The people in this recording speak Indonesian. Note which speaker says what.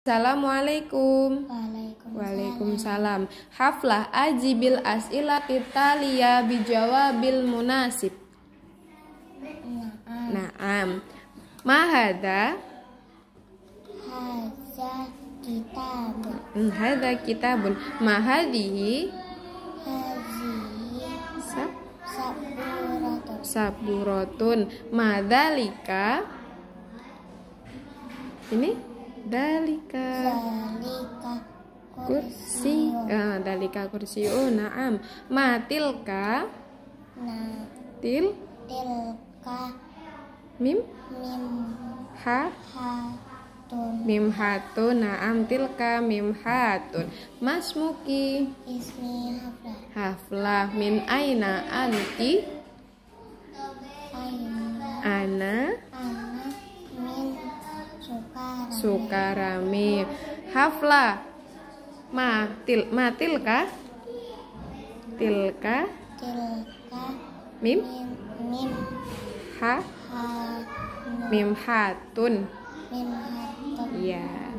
Speaker 1: Assalamualaikum. Waalaikumsalam. Waalaikumsalam. Haflah ajibil as'ilati taliya bijawabil munasib. Naam. Mahada. Haza hadza? Hadza kitabun. Hmm, kitabun. Ma Saburatun. Ini? dalika kursi ah, dalika kursi oh naam matilka na til tilka mim mim ha ha mim hatun naam tilka mim hatun mas ismi haflah haflah min aina anti ana, ana sukarami hafla matil matilka tilka tilka mim mim ha, ha mim hatun mim hatun ya